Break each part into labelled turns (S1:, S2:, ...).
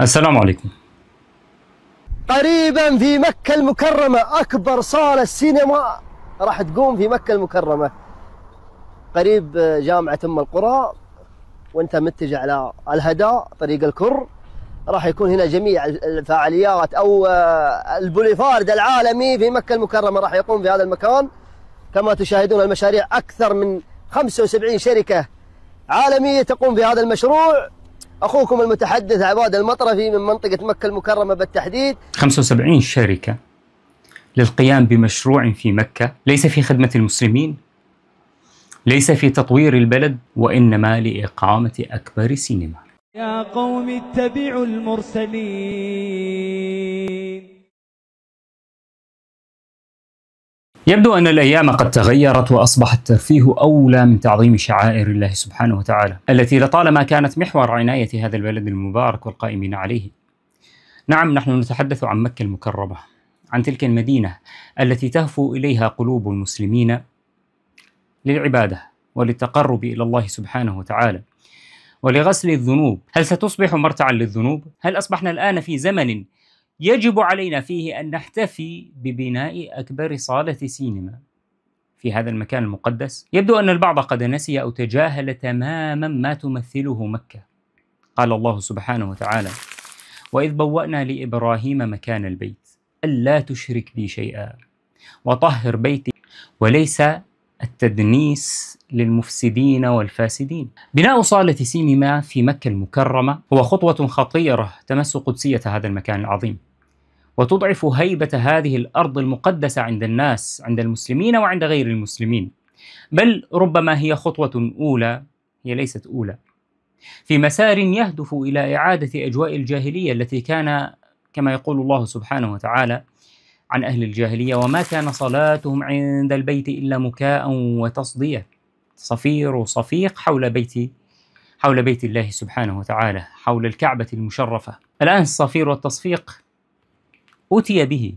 S1: السلام عليكم قريبا في مكة المكرمة أكبر صالة سينما راح تقوم في مكة المكرمة قريب جامعة أم القرى وأنت متجه على الهدى طريق الكر راح يكون هنا جميع الفعاليات أو البوليفارد العالمي في مكة المكرمة راح يقوم في هذا المكان كما تشاهدون المشاريع أكثر من 75 شركة عالمية تقوم بهذا المشروع اخوكم المتحدث عباد المطرفي من منطقه مكه المكرمه بالتحديد 75 شركه للقيام بمشروع في مكه ليس في خدمه المسلمين ليس في تطوير البلد وانما لاقامه اكبر سينما يا قوم اتبعوا المرسلين يبدو أن الأيام قد تغيرت وأصبح الترفيه أولى من تعظيم شعائر الله سبحانه وتعالى التي لطالما كانت محور عناية هذا البلد المبارك والقائمين عليه نعم نحن نتحدث عن مكة المكرمة عن تلك المدينة التي تهفو إليها قلوب المسلمين للعبادة وللتقرب إلى الله سبحانه وتعالى ولغسل الذنوب هل ستصبح مرتعا للذنوب؟ هل أصبحنا الآن في زمن يجب علينا فيه أن نحتفي ببناء أكبر صالة سينما في هذا المكان المقدس يبدو أن البعض قد نسي أو تجاهل تماما ما تمثله مكة قال الله سبحانه وتعالى وإذ بوأنا لإبراهيم مكان البيت ألا تشرك بي شيئا وطهر بيتي وليس التدنيس للمفسدين والفاسدين. بناء صالة سينما في مكة المكرمة هو خطوة خطيرة تمس قدسية هذا المكان العظيم. وتضعف هيبة هذه الأرض المقدسة عند الناس عند المسلمين وعند غير المسلمين بل ربما هي خطوة أولى هي ليست أولى في مسار يهدف إلى إعادة أجواء الجاهلية التي كان كما يقول الله سبحانه وتعالى عن أهل الجاهلية وما كان صلاتهم عند البيت إلا مكاء وتصدية صفير وصفيق حول بيت حول بيت الله سبحانه وتعالى حول الكعبة المشرفة الآن الصفير والتصفيق أُتي به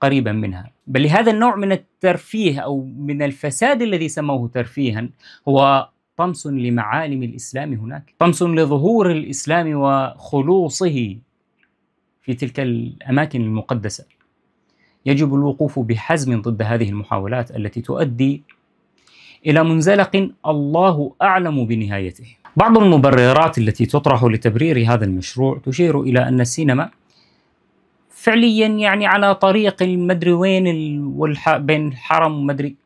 S1: قريبا منها بل لهذا النوع من الترفيه أو من الفساد الذي سموه ترفيها هو طمس لمعالم الإسلام هناك طمس لظهور الإسلام وخلوصه في تلك الأماكن المقدسة يجب الوقوف بحزم ضد هذه المحاولات التي تؤدي إلى منزلق الله أعلم بنهايته بعض المبررات التي تطرح لتبرير هذا المشروع تشير إلى أن السينما فعليا يعني على طريق المدري وين والح... بين الحرم ومدري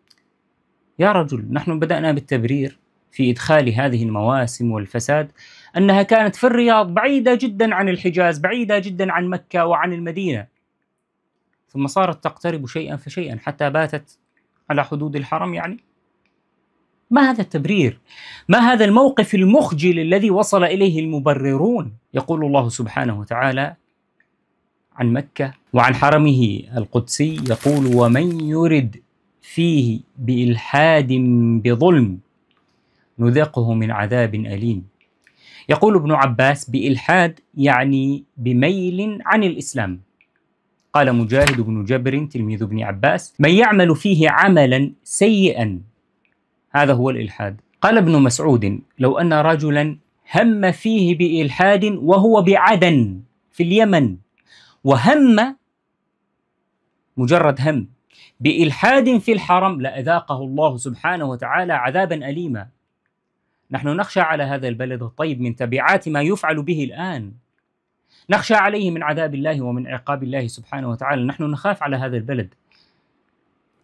S1: يا رجل نحن بدأنا بالتبرير في إدخال هذه المواسم والفساد أنها كانت في الرياض بعيدة جدا عن الحجاز بعيدة جدا عن مكة وعن المدينة ثم صارت تقترب شيئا فشيئا حتى باتت على حدود الحرم يعني ما هذا التبرير ما هذا الموقف المخجل الذي وصل إليه المبررون يقول الله سبحانه وتعالى عن مكة وعن حرمه القدسي يقول ومن يرد فيه بإلحاد بظلم نذقه من عذاب أليم يقول ابن عباس بإلحاد يعني بميل عن الإسلام قال مجاهد بن جبر تلميذ ابن عباس من يعمل فيه عملا سيئا هذا هو الإلحاد قال ابن مسعود لو أن رجلا هم فيه بإلحاد وهو بعدن في اليمن وهم مجرد هم بإلحاد في الحرم لأذاقه الله سبحانه وتعالى عذابا أليما نحن نخشى على هذا البلد الطيب من تبعات ما يفعل به الآن نخشى عليه من عذاب الله ومن عقاب الله سبحانه وتعالى نحن نخاف على هذا البلد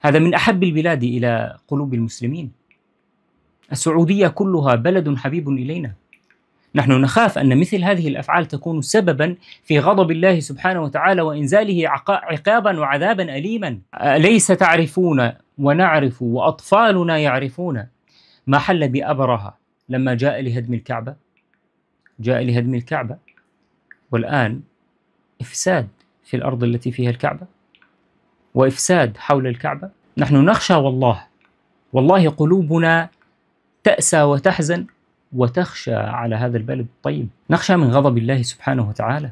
S1: هذا من أحب البلاد إلى قلوب المسلمين السعودية كلها بلد حبيب إلينا نحن نخاف ان مثل هذه الافعال تكون سببا في غضب الله سبحانه وتعالى وانزاله عقابا وعذابا اليما اليس تعرفون ونعرف واطفالنا يعرفون ما حل بابرهه لما جاء لهدم الكعبه جاء لهدم الكعبه والان افساد في الارض التي فيها الكعبه وافساد حول الكعبه نحن نخشى والله والله قلوبنا تاسى وتحزن وتخشى على هذا البلد طيب نخشى من غضب الله سبحانه وتعالى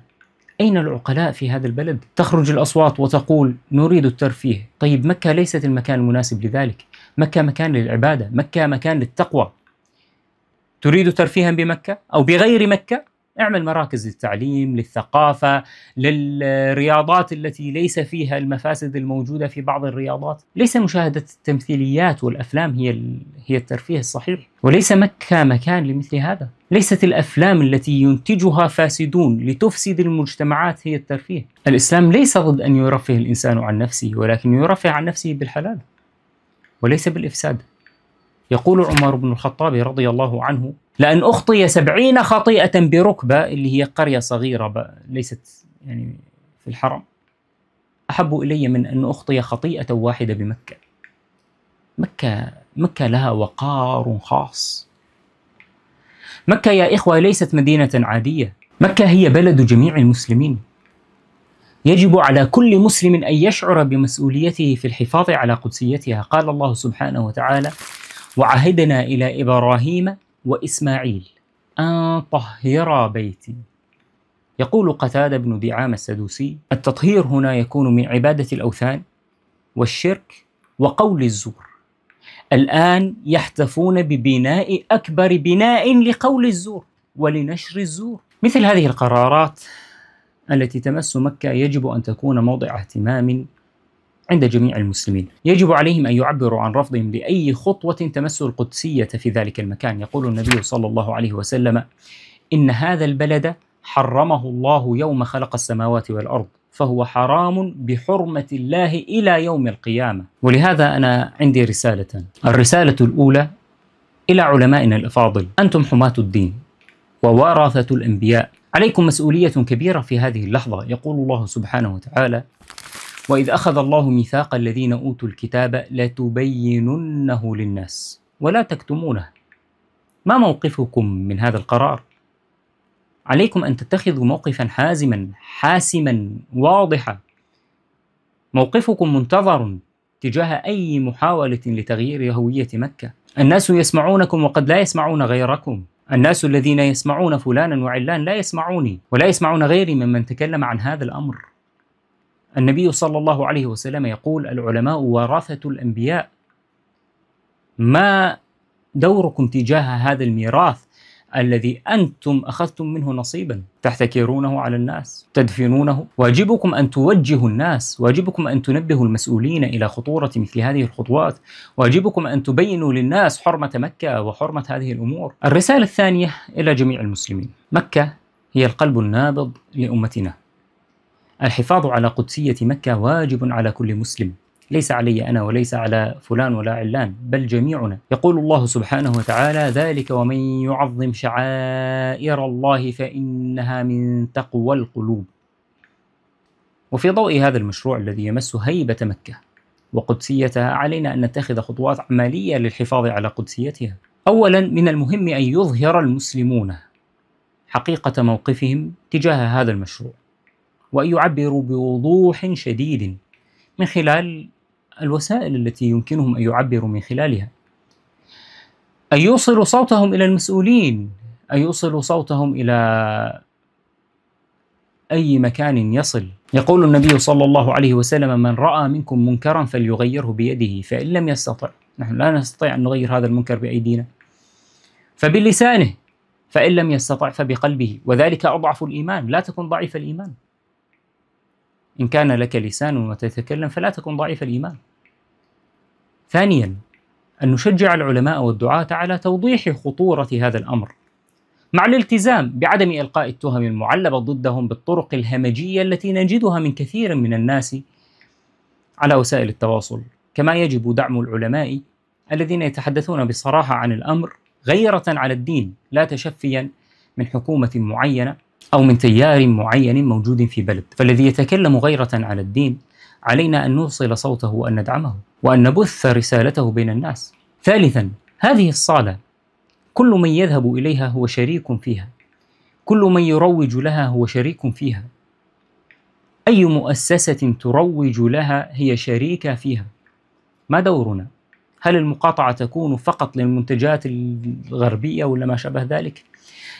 S1: أين العقلاء في هذا البلد؟ تخرج الأصوات وتقول نريد الترفيه طيب مكة ليست المكان المناسب لذلك مكة مكان للعبادة مكة مكان للتقوى تريد ترفيها بمكة أو بغير مكة اعمل مراكز للتعليم للثقافة للرياضات التي ليس فيها المفاسد الموجودة في بعض الرياضات ليس مشاهدة التمثيليات والأفلام هي, هي الترفيه الصحيح وليس مكة مكان لمثل هذا ليست الأفلام التي ينتجها فاسدون لتفسد المجتمعات هي الترفيه الإسلام ليس ضد أن يرفه الإنسان عن نفسه ولكن يرفه عن نفسه بالحلال وليس بالإفساد يقول عمر بن الخطاب رضي الله عنه لأن أخطي سبعين خطيئة بركبة اللي هي قرية صغيرة ليست يعني في الحرم أحب إلي من أن أخطي خطيئة واحدة بمكة مكة مكة لها وقار خاص مكة يا إخوة ليست مدينة عادية مكة هي بلد جميع المسلمين يجب على كل مسلم أن يشعر بمسؤوليته في الحفاظ على قدسيتها قال الله سبحانه وتعالى وعهدنا إلى إبراهيم وإسماعيل أن طهرا بيتي يقول قتادة بن دعامة السدوسي التطهير هنا يكون من عبادة الأوثان والشرك وقول الزور الآن يحتفون ببناء أكبر بناء لقول الزور ولنشر الزور مثل هذه القرارات التي تمس مكة يجب أن تكون موضع اهتمام عند جميع المسلمين يجب عليهم أن يعبروا عن رفضهم لأي خطوة تمس القدسية في ذلك المكان يقول النبي صلى الله عليه وسلم إن هذا البلد حرمه الله يوم خلق السماوات والأرض فهو حرام بحرمة الله إلى يوم القيامة ولهذا أنا عندي رسالة الرسالة الأولى إلى علمائنا الأفاضل أنتم حماة الدين وورثة الأنبياء عليكم مسؤولية كبيرة في هذه اللحظة يقول الله سبحانه وتعالى وإذ أخذ الله ميثاق الذين أوتوا الكتاب لتبيننه للناس ولا تكتمونه ما موقفكم من هذا القرار؟ عليكم أن تتخذوا موقفا حازما حاسما واضحا موقفكم منتظر تجاه أي محاولة لتغيير هوية مكة الناس يسمعونكم وقد لا يسمعون غيركم الناس الذين يسمعون فلانا وعلان لا يسمعوني ولا يسمعون غيري ممن تكلم عن هذا الأمر النبي صلى الله عليه وسلم يقول العلماء ورثة الأنبياء ما دوركم تجاه هذا الميراث الذي أنتم أخذتم منه نصيبا تحتكرونه على الناس تدفنونه واجبكم أن توجهوا الناس واجبكم أن تنبهوا المسؤولين إلى خطورة مثل هذه الخطوات واجبكم أن تبينوا للناس حرمة مكة وحرمة هذه الأمور الرسالة الثانية إلى جميع المسلمين مكة هي القلب النابض لأمتنا الحفاظ على قدسية مكة واجب على كل مسلم ليس علي أنا وليس على فلان ولا علان بل جميعنا يقول الله سبحانه وتعالى ذلك ومن يعظم شعائر الله فإنها من تقوى القلوب وفي ضوء هذا المشروع الذي يمس هيبة مكة وقدسيتها علينا أن نتخذ خطوات عملية للحفاظ على قدسيتها أولا من المهم أن يظهر المسلمون حقيقة موقفهم تجاه هذا المشروع يعبروا بوضوح شديد من خلال الوسائل التي يمكنهم أن يعبروا من خلالها أن يوصلوا صوتهم إلى المسؤولين أن يوصلوا صوتهم إلى أي مكان يصل يقول النبي صلى الله عليه وسلم من رأى منكم منكرا فليغيره بيده فإن لم يستطع نحن لا نستطيع أن نغير هذا المنكر بأيدينا فبلسانه فإن لم يستطع فبقلبه وذلك أضعف الإيمان لا تكن ضعيف الإيمان إن كان لك لسان وتتكلم فلا تكن ضعيف الإيمان. ثانيا أن نشجع العلماء والدعاة على توضيح خطورة هذا الأمر مع الالتزام بعدم إلقاء التهم المعلبة ضدهم بالطرق الهمجية التي نجدها من كثير من الناس على وسائل التواصل كما يجب دعم العلماء الذين يتحدثون بصراحة عن الأمر غيرة على الدين لا تشفيا من حكومة معينة أو من تيار معين موجود في بلد فالذي يتكلم غيرة على الدين علينا أن نوصل صوته وأن ندعمه وأن نبث رسالته بين الناس ثالثا هذه الصالة كل من يذهب إليها هو شريك فيها كل من يروج لها هو شريك فيها أي مؤسسة تروج لها هي شريكة فيها ما دورنا؟ هل المقاطعة تكون فقط للمنتجات الغربية ولا ما شابه ذلك؟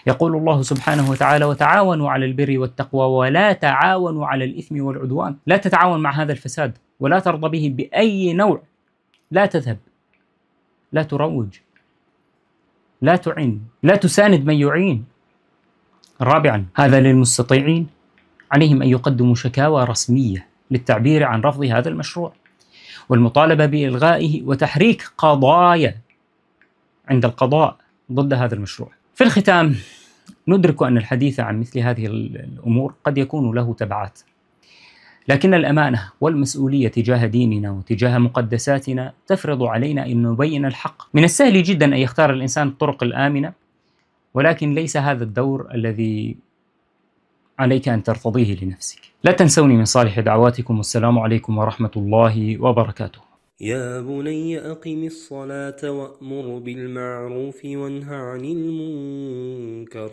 S1: يقول الله سبحانه وتعالى وتعاونوا على البر والتقوى ولا تعاونوا على الإثم والعدوان لا تتعاون مع هذا الفساد ولا ترضى به بأي نوع لا تذهب لا تروج لا تعن لا تساند من يعين رابعا هذا للمستطيعين عليهم أن يقدموا شكاوى رسمية للتعبير عن رفض هذا المشروع والمطالبة بإلغائه وتحريك قضايا عند القضاء ضد هذا المشروع في الختام ندرك أن الحديث عن مثل هذه الأمور قد يكون له تبعات لكن الأمانة والمسؤولية تجاه ديننا وتجاه مقدساتنا تفرض علينا أن نبين الحق من السهل جدا أن يختار الإنسان الطرق الآمنة ولكن ليس هذا الدور الذي عليك أن ترتضيه لنفسك لا تنسوني من صالح دعواتكم والسلام عليكم ورحمة الله وبركاته يا بني أقم الصلاة وأمر بالمعروف وانه عن المنكر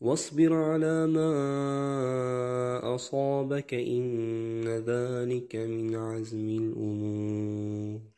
S1: واصبر على ما أصابك إن ذلك من عزم الأمور